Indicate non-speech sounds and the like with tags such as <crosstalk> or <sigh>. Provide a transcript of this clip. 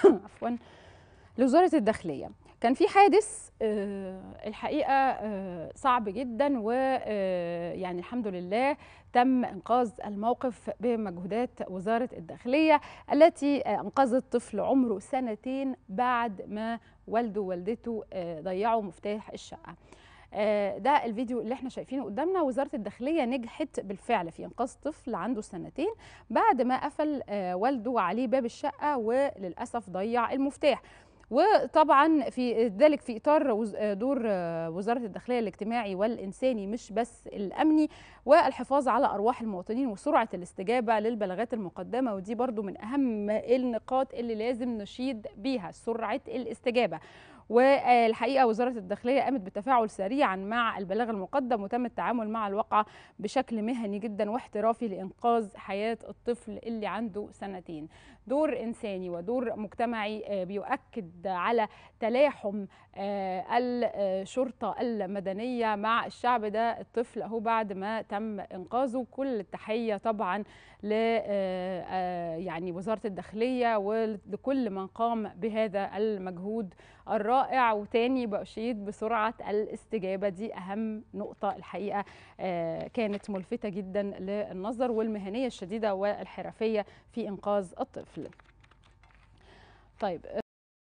<coughs> عفوا لوزاره الداخليه كان في حادث آه، الحقيقه آه، صعب جدا ويعني آه، الحمد لله تم انقاذ الموقف بمجهودات وزاره الداخليه التي انقذت طفل عمره سنتين بعد ما والده ووالدته ضيعوا مفتاح الشقه آه، ده الفيديو اللي احنا شايفينه قدامنا وزاره الداخليه نجحت بالفعل في انقاذ طفل عنده سنتين بعد ما قفل آه، والده عليه باب الشقه وللاسف ضيع المفتاح وطبعا في ذلك في اطار آه، دور وزاره الداخليه الاجتماعي والانساني مش بس الامني والحفاظ على ارواح المواطنين وسرعه الاستجابه للبلاغات المقدمه ودي برضو من اهم النقاط اللي لازم نشيد بيها سرعه الاستجابه والحقيقه وزاره الداخليه قامت بتفاعل سريعا مع البلاغ المقدم وتم التعامل مع الواقعه بشكل مهني جدا واحترافي لانقاذ حياه الطفل اللي عنده سنتين دور انساني ودور مجتمعي آه، بيؤكد على تلاحم آه، الشرطه المدنيه مع الشعب ده الطفل اهو بعد ما تم انقاذه كل التحيه طبعا ل آه، يعني وزاره الداخليه ولكل من قام بهذا المجهود الرائع رائع وتاني بأشيد بسرعة الاستجابة دي أهم نقطة الحقيقة آه، كانت ملفتة جدا للنظر والمهنية الشديدة والحرفية في إنقاذ الطفل طيب